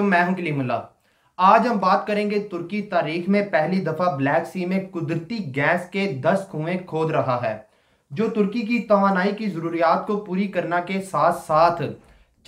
वालेकुम मैं हूं कलीमुल्ला आज हम बात करेंगे तुर्की तारीख में पहली दफा ब्लैक सी में कुदरती गैस के 10 कुएं खोद रहा है जो तुर्की की तोानाई की ज़रूरियात को पूरी करना के साथ साथ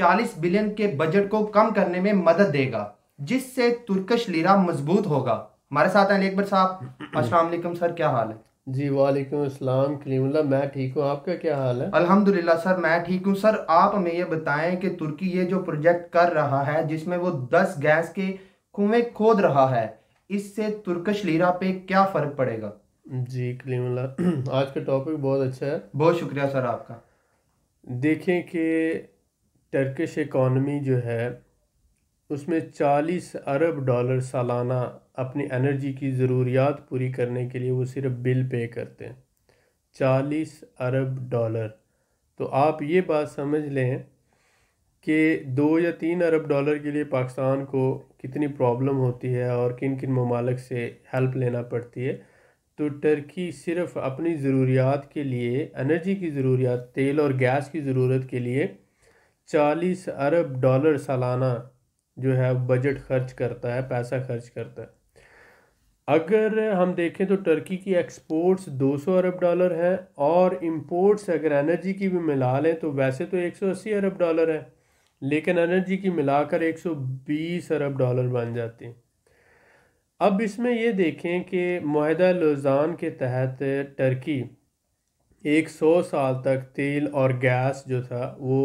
40 बिलियन के बजट को कम करने में मदद देगा जिससे तुर्कश लीरा मजबूत होगा हमारे साथ हैं अकबर साहब अस्सलाम सर क्या हाल है जी वालेकुम अस्सलाम कलीमुल्ला मैं ठीक हूँ आपका क्या हाल है अल्हम्दुलिल्लाह सर मैं ठीक हूँ सर आप हमें ये बताएं कि तुर्की ये जो प्रोजेक्ट कर रहा है जिसमें वो दस गैस के कुएं खोद रहा है इससे तुर्कश लीरा पे क्या फ़र्क पड़ेगा जी कलीमुल्ला आज का टॉपिक बहुत अच्छा है बहुत शुक्रिया सर आपका देखें कि टर्किश इकॉनमी जो है उसमें चालीस अरब डॉलर सालाना अपनी एनर्जी की ज़रूरियात पूरी करने के लिए वो सिर्फ बिल पे करते हैं चालीस अरब डॉलर तो आप ये बात समझ लें कि दो या तीन अरब डॉलर के लिए पाकिस्तान को कितनी प्रॉब्लम होती है और किन किन ममालक से हेल्प लेना पड़ती है तो टर्की सिर्फ अपनी ज़रूरियात के लिए एनर्जी की ज़रूरियात तेल और गैस की ज़रूरत के लिए चालीस अरब डॉलर सालाना जो है बजट खर्च करता है पैसा खर्च करता है अगर हम देखें तो टर्की की एक्सपोर्ट्स 200 अरब डॉलर हैं और इंपोर्ट्स अगर एनर्जी की भी मिला लें तो वैसे तो 180 अरब डॉलर है लेकिन एनर्जी की मिलाकर 120 अरब डॉलर बन जाती हैं अब इसमें ये देखें कि माहदा लोजान के तहत टर्की 100 साल तक तेल और गैस जो था वो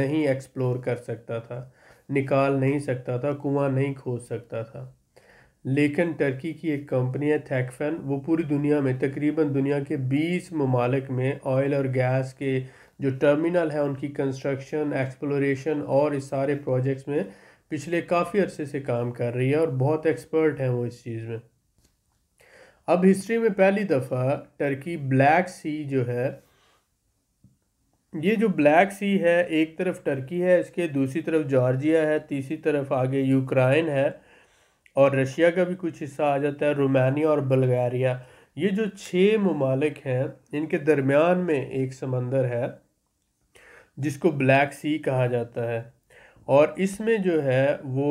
नहीं एक्सप्लोर कर सकता था निकाल नहीं सकता था कुआं नहीं खोज सकता था लेकिन टर्की की एक कंपनी है थैकफन वो पूरी दुनिया में तकरीबन दुनिया के 20 ममालक में ऑयल और गैस के जो टर्मिनल है उनकी कंस्ट्रक्शन एक्सप्लोरेशन और इस सारे प्रोजेक्ट्स में पिछले काफ़ी अरसे से काम कर रही है और बहुत एक्सपर्ट हैं वो इस चीज़ में अब हिस्ट्री में पहली दफ़ा टर्की ब्लैक सी जो है ये जो ब्लैक सी है एक तरफ टर्की है इसके दूसरी तरफ जॉर्जिया है तीसरी तरफ आगे यूक्रेन है और रशिया का भी कुछ हिस्सा आ जाता है रोमानिया और बल्गारिया ये जो छः ममालिक हैं इनके दरमियान में एक समंदर है जिसको ब्लैक सी कहा जाता है और इसमें जो है वो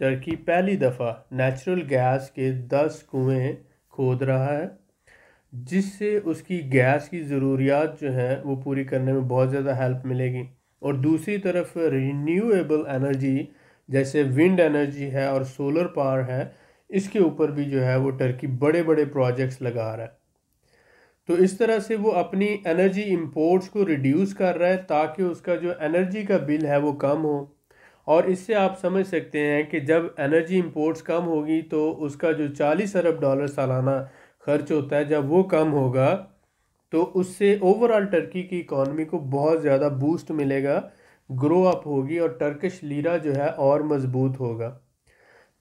टर्की पहली दफ़ा नेचुरल गैस के दस कुएँ खोद रहा है जिससे उसकी गैस की ज़रूरियात जो है वो पूरी करने में बहुत ज़्यादा हेल्प मिलेगी और दूसरी तरफ रिन्यूएबल एनर्जी जैसे विंड एनर्जी है और सोलर पावर है इसके ऊपर भी जो है वो टर्की बड़े बड़े प्रोजेक्ट्स लगा रहा है तो इस तरह से वो अपनी एनर्जी इंपोर्ट्स को रिड्यूस कर रहा है ताकि उसका जो एनर्जी का बिल है वो कम हो और इससे आप समझ सकते हैं कि जब एनर्जी इंपोर्ट्स कम होगी तो उसका जो चालीस अरब डॉलर सालाना खर्च होता है जब वो कम होगा तो उससे ओवरऑल टर्की की इकॉनमी को बहुत ज़्यादा बूस्ट मिलेगा ग्रो अप होगी और टर्किश लीरा जो है और मज़बूत होगा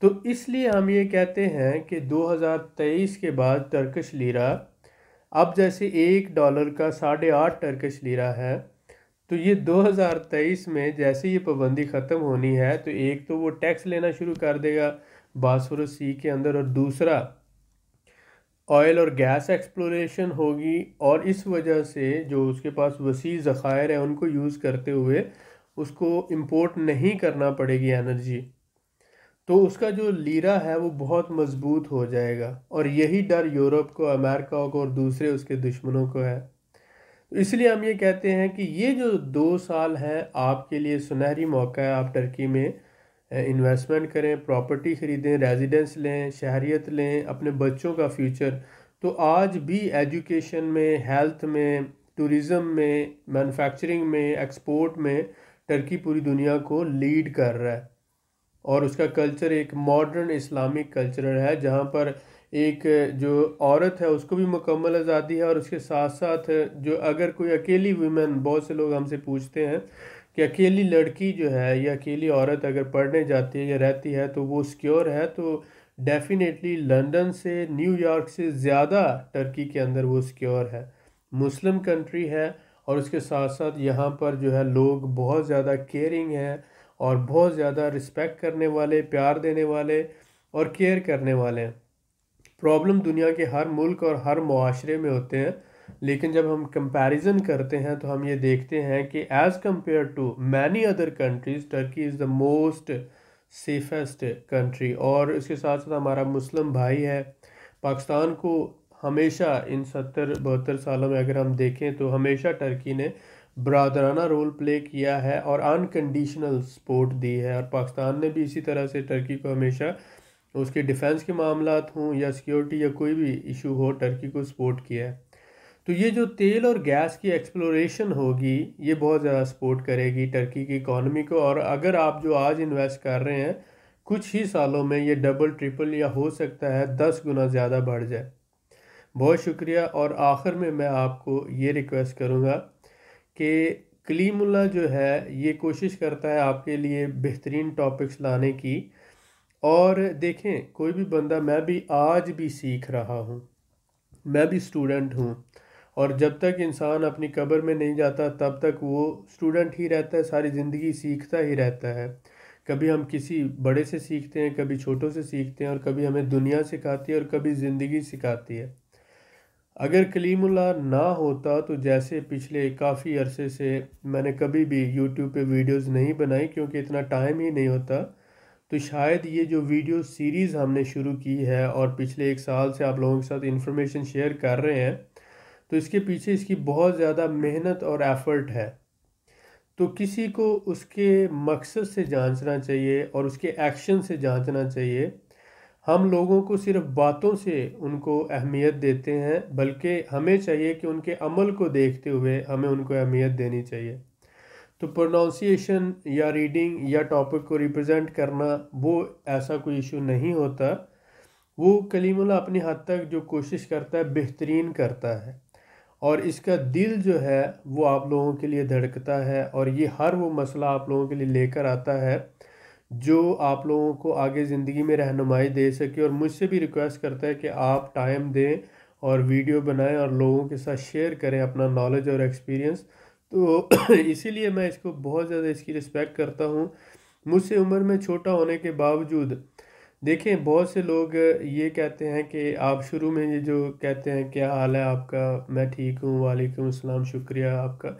तो इसलिए हम ये कहते हैं कि 2023 के बाद टर्किश लीरा अब जैसे एक डॉलर का साढ़े आठ टर्किश लीरा है तो ये 2023 में जैसे ये पाबंदी ख़त्म होनी है तो एक तो वो टैक्स लेना शुरू कर देगा बासफोरस सी के अंदर और दूसरा ऑयल और गैस एक्सप्लोरेशन होगी और इस वजह से जो उसके पास वसी ज़ख़ायर है उनको यूज़ करते हुए उसको इम्पोर्ट नहीं करना पड़ेगी एनर्जी तो उसका जो लीरा है वो बहुत मज़बूत हो जाएगा और यही डर यूरोप को अमेरिका को और दूसरे उसके दुश्मनों को है तो इसलिए हम ये कहते हैं कि ये जो दो साल हैं आपके लिए सुनहरी मौका है आप टर्की में इन्वेस्टमेंट करें प्रॉपर्टी ख़रीदें रेजिडेंस लें शहरीत लें अपने बच्चों का फ्यूचर तो आज भी एजुकेशन में हेल्थ में टूरिज़म में मैन्युफैक्चरिंग में एक्सपोर्ट में टर्की पूरी दुनिया को लीड कर रहा है और उसका कल्चर एक मॉडर्न इस्लामिक कल्चर है जहाँ पर एक जो औरत है उसको भी मुकम्मल आज़ादी है और उसके साथ साथ जो अगर कोई अकेली वुमेन बहुत से लोग हमसे पूछते हैं कि अकेली लड़की जो है या अकेली औरत अगर पढ़ने जाती है या रहती है तो वो सिक्योर है तो डेफिनेटली लंदन से न्यूयॉर्क से ज़्यादा टर्की के अंदर वो सिक्योर है मुस्लिम कंट्री है और उसके साथ साथ यहाँ पर जो है लोग बहुत ज़्यादा केयरिंग हैं और बहुत ज़्यादा रिस्पेक्ट करने वाले प्यार देने वाले और केयर करने वाले हैं प्रॉब्लम दुनिया के हर मुल्क और हर माशरे में होते हैं लेकिन जब हम कंपैरिजन करते हैं तो हम ये देखते हैं कि as compare to many other countries Turkey is the most safest country और इसके साथ साथ हमारा मुस्लिम भाई है पाकिस्तान को हमेशा इन सत्तर बहत्तर सालों में अगर हम देखें तो हमेशा टर्की ने बरदराना रोल प्ले किया है और अनकंडीशनल सपोर्ट दी है और पाकिस्तान ने भी इसी तरह से टर्की को हमेशा उसके डिफेंस के मामला हों या सिक्योरिटी या कोई भी इशू हो टर्की को सपोर्ट किया है तो ये जो तेल और गैस की एक्सप्लोरेशन होगी ये बहुत ज़्यादा सपोर्ट करेगी टर्की की इकॉनमी को और अगर आप जो आज इन्वेस्ट कर रहे हैं कुछ ही सालों में ये डबल ट्रिपल या हो सकता है दस गुना ज़्यादा बढ़ जाए बहुत शुक्रिया और आखिर में मैं आपको ये रिक्वेस्ट करूँगा कि क्लीमुल्ला जो है ये कोशिश करता है आपके लिए बेहतरीन टॉपिक्स लाने की और देखें कोई भी बंदा मैं भी आज भी सीख रहा हूँ मैं भी स्टूडेंट हूँ और जब तक इंसान अपनी कब्र में नहीं जाता तब तक वो स्टूडेंट ही रहता है सारी ज़िंदगी सीखता ही रहता है कभी हम किसी बड़े से सीखते हैं कभी छोटों से सीखते हैं और कभी हमें दुनिया सिखाती है और कभी ज़िंदगी सिखाती है अगर कलीमुल्ला ना होता तो जैसे पिछले काफ़ी अरसे से मैंने कभी भी यूट्यूब पे वीडियोस नहीं बनाई क्योंकि इतना टाइम ही नहीं होता तो शायद ये जो वीडियो सीरीज़ हमने शुरू की है और पिछले एक साल से आप लोगों के साथ इन्फॉर्मेशन शेयर कर रहे हैं तो इसके पीछे इसकी बहुत ज़्यादा मेहनत और एफ़र्ट है तो किसी को उसके मकसद से जांचना चाहिए और उसके एक्शन से जांचना चाहिए हम लोगों को सिर्फ बातों से उनको अहमियत देते हैं बल्कि हमें चाहिए कि उनके अमल को देखते हुए हमें उनको अहमियत देनी चाहिए तो प्रोनाउंसिएशन या रीडिंग या टॉपिक को रिप्रेजेंट करना वो ऐसा कोई इशू नहीं होता वो कलीमला अपनी हद तक जो कोशिश करता है बेहतरीन करता है और इसका दिल जो है वो आप लोगों के लिए धड़कता है और ये हर वो मसला आप लोगों के लिए लेकर आता है जो आप लोगों को आगे ज़िंदगी में रहनुमाई दे सके और मुझसे भी रिक्वेस्ट करता है कि आप टाइम दें और वीडियो बनाएं और लोगों के साथ शेयर करें अपना नॉलेज और एक्सपीरियंस तो इसीलिए मैं इसको बहुत ज़्यादा इसकी रिस्पेक्ट करता हूँ मुझसे उम्र में छोटा होने के बावजूद देखें बहुत से लोग ये कहते हैं कि आप शुरू में ये जो कहते हैं क्या हाल है आपका मैं ठीक हूँ वालेकुम अस्सलाम शुक्रिया आपका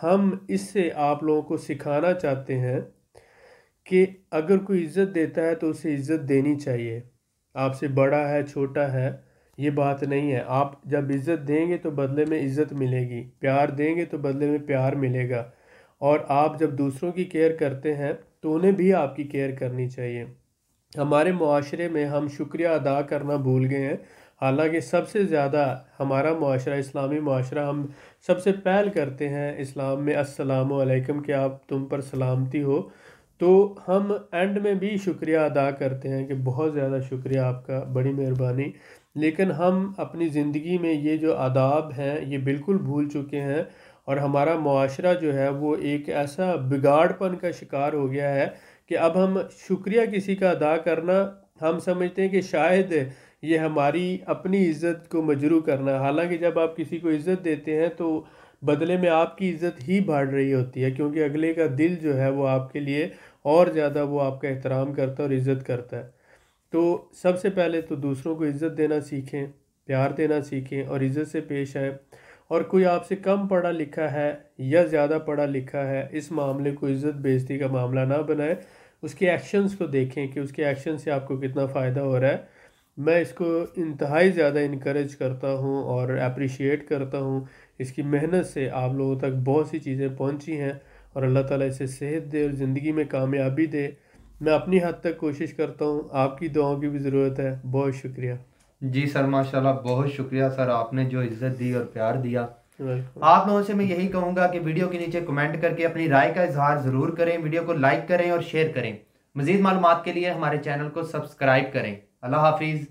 हम इससे आप लोगों को सिखाना चाहते हैं कि अगर कोई इज़्ज़त देता है तो उसे इज़्ज़त देनी चाहिए आपसे बड़ा है छोटा है ये बात नहीं है आप जब इज़्ज़त देंगे तो बदले में इज़्ज़त मिलेगी प्यार देंगे तो बदले में प्यार मिलेगा और आप जब दूसरों की केयर करते हैं तो उन्हें भी आपकी केयर करनी चाहिए हमारे माशरे में हम शुक्रिया अदा करना भूल गए हैं हालांकि सबसे ज़्यादा हमारा माशरा इस्लामी माशरा हम सबसे पहल करते हैं इस्लाम में असलकम वालेकुम कि आप तुम पर सलामती हो तो हम एंड में भी शुक्रिया अदा करते हैं कि बहुत ज़्यादा शुक्रिया आपका बड़ी मेहरबानी लेकिन हम अपनी ज़िंदगी में ये जो आदाब हैं ये बिल्कुल भूल चुके हैं और हमारा माशरा जो है वो एक ऐसा बिगाड़पन का शिकार हो गया है कि अब हम शुक्रिया किसी का अदा करना हम समझते हैं कि शायद ये हमारी अपनी इज़्ज़त को मजरू करना हालांकि जब आप किसी को इज़्ज़त देते हैं तो बदले में आपकी इज़्ज़त ही बढ़ रही होती है क्योंकि अगले का दिल जो है वो आपके लिए और ज़्यादा वो आपका एहतराम करता है और इज़्ज़त करता है तो सबसे पहले तो दूसरों को इज़्ज़त देना सीखें प्यार देना सीखें और इज़्ज़त से पेश आए और कोई आपसे कम पढ़ा लिखा है या ज़्यादा पढ़ा लिखा है इस मामले को इज़्ज़त बेजती का मामला ना बनाए उसके एक्शंस को देखें कि उसके एक्शन से आपको कितना फ़ायदा हो रहा है मैं इसको इंतहाई ज़्यादा इनक्रेज करता हूँ और अप्रिशिएट करता हूँ इसकी मेहनत से आप लोगों तक बहुत सी चीज़ें पहुँची हैं और अल्लाह ताला इसे सेहत दे और ज़िंदगी में कामयाबी दे मैं अपनी हद तक कोशिश करता हूँ आपकी दुआओं की भी ज़रूरत है बहुत शुक्रिया जी सर माशाल्लाह बहुत शुक्रिया सर आपने जो इज़्ज़त दी और प्यार दिया आप लोगों से मैं यही कहूँगा कि वीडियो के नीचे कमेंट करके अपनी राय का इजहार ज़रूर करें वीडियो को लाइक करें और शेयर करें मज़ीद मालूम के लिए हमारे चैनल को सब्सक्राइब करें अल्लाह हाफिज़